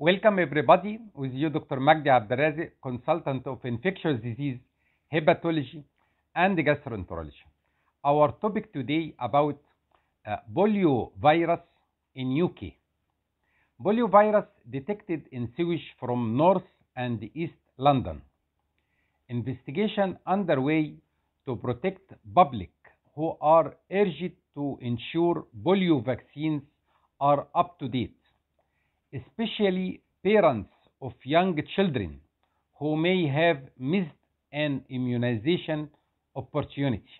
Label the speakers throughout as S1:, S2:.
S1: Welcome everybody. With you, Dr. Magdi Abderaziq, consultant of infectious disease, hepatology, and gastroenterology. Our topic today about uh, virus in UK. Polio virus detected in sewage from North and East London. Investigation underway to protect public who are urged to ensure polio vaccines are up to date especially parents of young children who may have missed an immunization opportunity.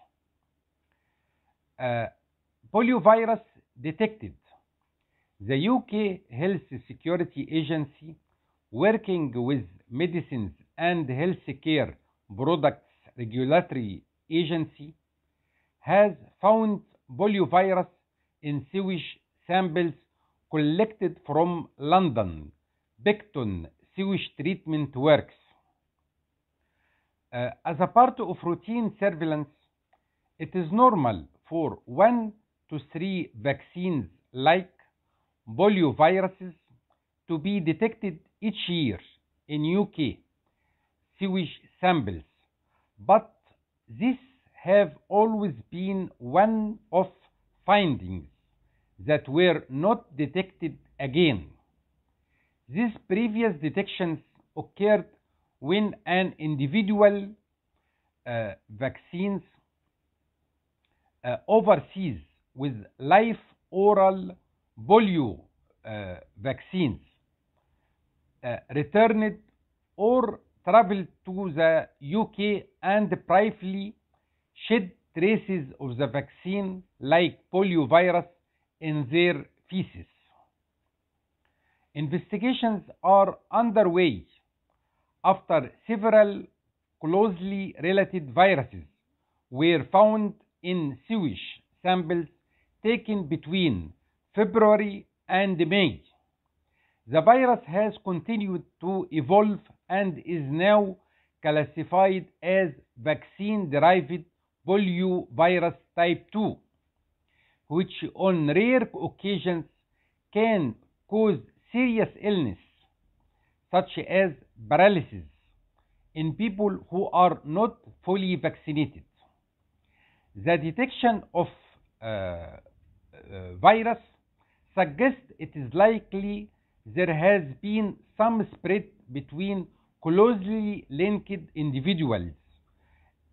S1: Uh, poliovirus detected. The UK Health Security Agency, working with Medicines and Healthcare Products Regulatory Agency, has found poliovirus in sewage samples collected from London, Beckton sewage treatment works. Uh, as a part of routine surveillance, it is normal for 1 to 3 vaccines like polioviruses to be detected each year in UK sewage samples, but this have always been one of findings that were not detected again. These previous detections occurred when an individual uh, vaccines uh, overseas with live oral polio uh, vaccines uh, returned or traveled to the UK and privately shed traces of the vaccine like poliovirus in their feces. Investigations are underway after several closely related viruses were found in sewage samples taken between February and May. The virus has continued to evolve and is now classified as vaccine derived poliovirus type 2 which on rare occasions can cause serious illness such as paralysis in people who are not fully vaccinated. The detection of uh, uh, virus suggests it is likely there has been some spread between closely linked individuals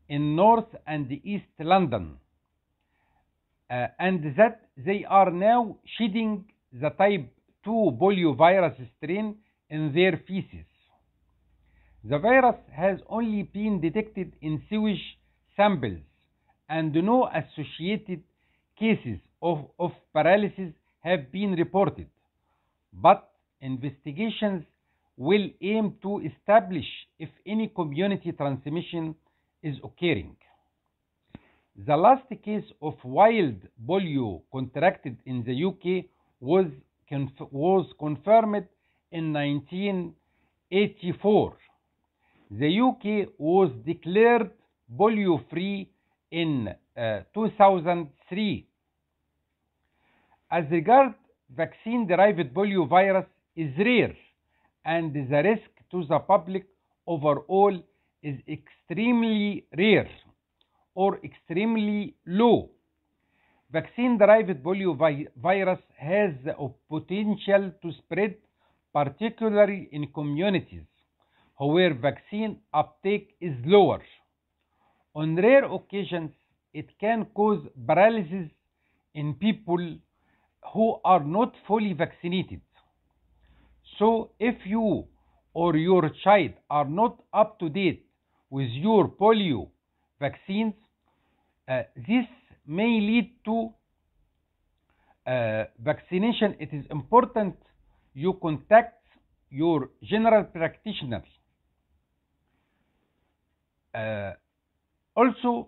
S1: in North and East London uh, and that they are now shedding the type 2 poliovirus strain in their feces. The virus has only been detected in sewage samples and no associated cases of, of paralysis have been reported, but investigations will aim to establish if any community transmission is occurring. The last case of wild polio contracted in the UK was, conf was confirmed in 1984. The UK was declared polio free in uh, 2003. As regards vaccine derived virus, is rare and the risk to the public overall is extremely rare or extremely low. Vaccine-derived poliovirus has the potential to spread, particularly in communities where vaccine uptake is lower. On rare occasions, it can cause paralysis in people who are not fully vaccinated. So if you or your child are not up to date with your polio vaccines, uh, this may lead to uh, vaccination. It is important you contact your general practitioner. Uh, also, uh,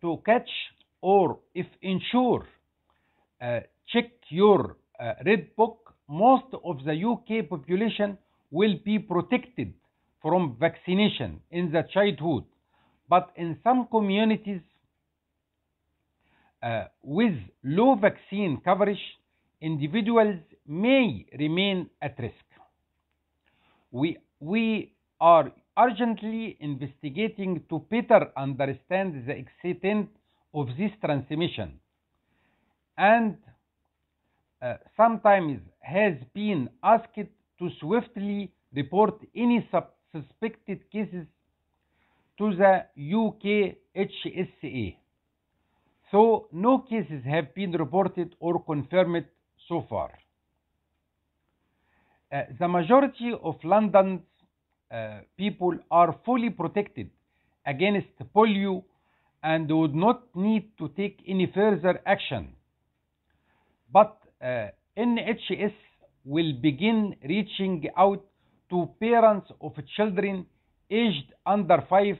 S1: to catch or if ensure, uh, check your uh, red book. Most of the UK population will be protected from vaccination in the childhood but in some communities uh, with low vaccine coverage, individuals may remain at risk. We, we are urgently investigating to better understand the extent of this transmission and uh, sometimes has been asked to swiftly report any suspected cases to the UK HSA. So no cases have been reported or confirmed so far. Uh, the majority of London's uh, people are fully protected against polio and would not need to take any further action. But uh, NHS will begin reaching out to parents of children aged under 5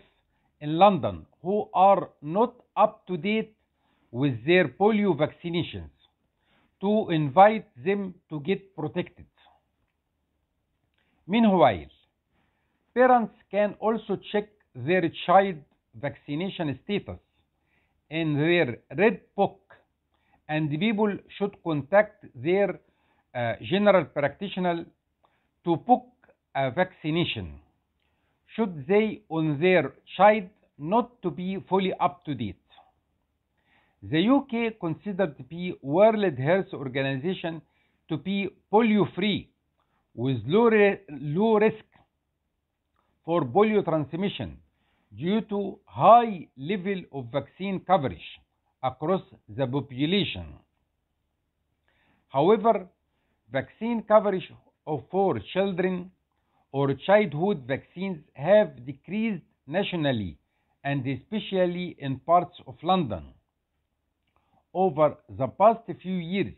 S1: in London who are not up to date with their polio vaccinations to invite them to get protected. Meanwhile, parents can also check their child vaccination status in their red book and people should contact their uh, general practitioner to book a vaccination should they on their child not to be fully up to date. The UK considered the World Health Organization to be polio-free with low, low risk for polio transmission due to high level of vaccine coverage across the population. However, vaccine coverage of four children or childhood vaccines have decreased nationally and especially in parts of London over the past few years.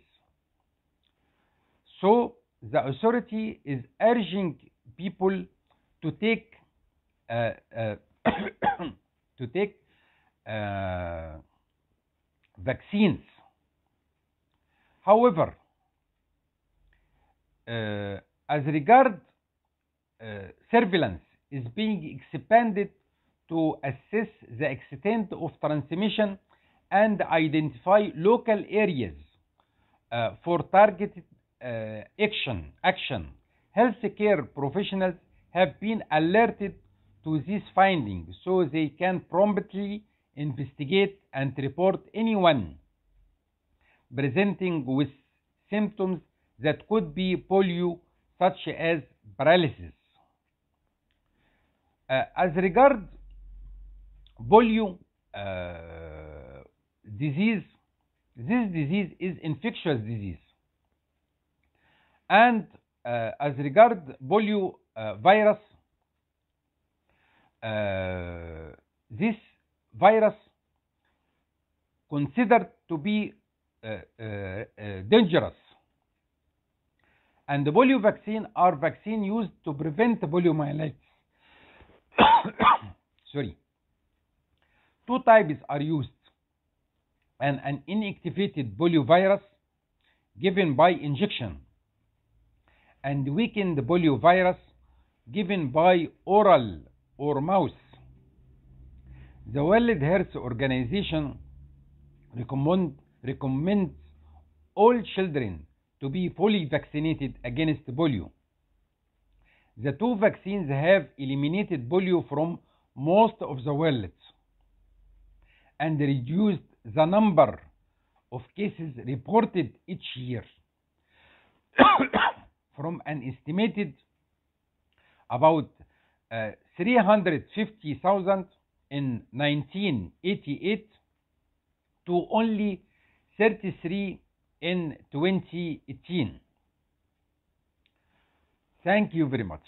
S1: So the authority is urging people to take uh, uh, to take uh, vaccines. However, uh, as regard uh, surveillance is being expanded to assess the extent of transmission and identify local areas uh, for targeted uh, action. Action. Healthcare professionals have been alerted to these findings so they can promptly investigate and report anyone presenting with symptoms that could be polio, such as paralysis, uh, as regard polio uh, disease, this disease is infectious disease. And uh, as regard polio uh, virus, uh, this virus considered to be uh, dangerous. And the polio vaccine are vaccine used to prevent poliomyelitis sorry. Two types are used and an inactivated poliovirus given by injection and weakened poliovirus given by oral or mouth. The World Health Organization recommend, recommends all children to be fully vaccinated against polio. The two vaccines have eliminated polio from most of the wallets and reduced the number of cases reported each year from an estimated about uh, 350,000 in 1988 to only 33 in 2018. Thank you very much.